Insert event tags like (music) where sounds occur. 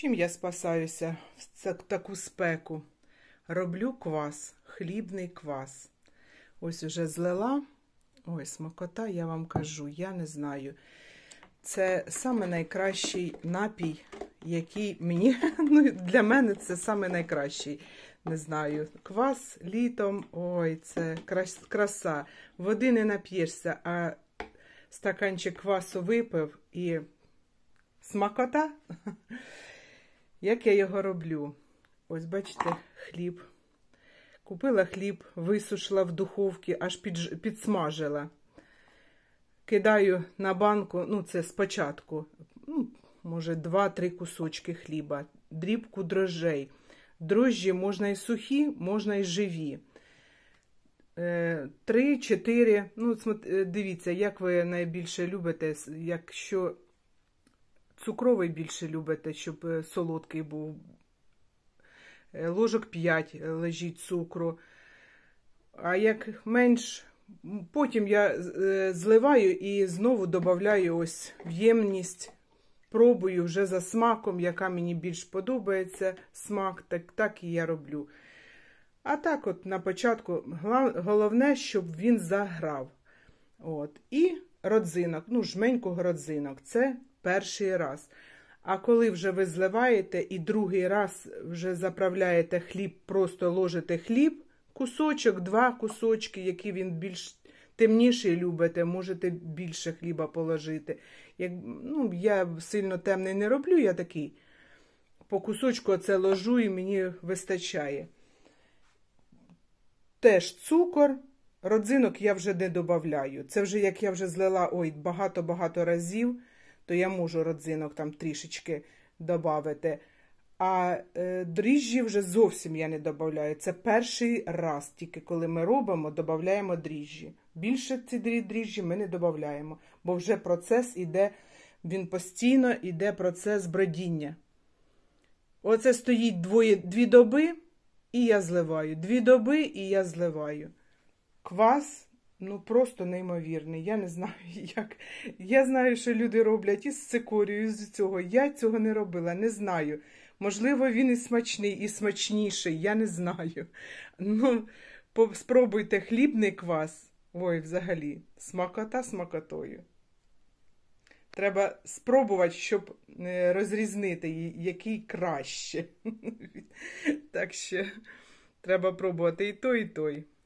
Чим я спасаюся в таку спеку? Роблю квас, хлібний квас. Ось уже злила. Ой, смакота, я вам кажу, я не знаю. Це саме найкращий напій, який мені, (laughs) ну, для мене це саме найкращий. Не знаю, квас літом. Ой, це краса. Води не нап'єшся, а стаканчик квасу випив і смакота. (laughs) Як я його роблю? Ось, бачите, хліб. Купила хліб, висушила в духовці, аж під, підсмажила. Кидаю на банку, ну, це спочатку, ну, може, 2-3 кусочки хліба, дрібку дрожжей. Дрожжі можна і сухі, можна і живі. Е, Три, чотири, Ну, е, дивіться, як ви найбільше любите, якщо цукровий більше любите, щоб е, солодкий був. Е, ложок 5 е, лежить цукру. А як менш, потім я зливаю і знову додаю ось в Пробую вже за смаком, яка мені більш подобається смак, так так і я роблю. А так, от на початку, головне, щоб він заграв. От. І родзинок, ну, жменьку родзинок. Це перший раз. А коли вже ви зливаєте і другий раз вже заправляєте хліб, просто ложите хліб, кусочок, два кусочки, які він більш темніший любите, можете більше хліба положити. Як, ну, Я сильно темний не роблю, я такий по кусочку це ложу і мені вистачає. Теж цукор, родзинок я вже не додаю. Це вже як я вже злила ой, багато-багато разів то я можу родзинок там трішечки додати. А е, дріжджі вже зовсім я не додаю. Це перший раз, тільки коли ми робимо, додаємо дріжджі. Більше ці дріжджі ми не додаємо, бо вже процес іде, він постійно іде процес бродіння. Оце стоїть двоє, дві доби, і я зливаю. Дві доби і я зливаю. Квас Ну, просто неймовірний. Я не знаю, (laughs) як. Я знаю, що люди роблять із цикорію, з цього. Я цього не робила, не знаю. Можливо, він і смачний, і смачніший, я не знаю. (laughs) Ну, спробуйте хлібний квас. Ой, взагалі, смакота смакотою. Треба спробувати, щоб е, розрізнити, який краще. (laughs) Так що треба пробувати і той, і той.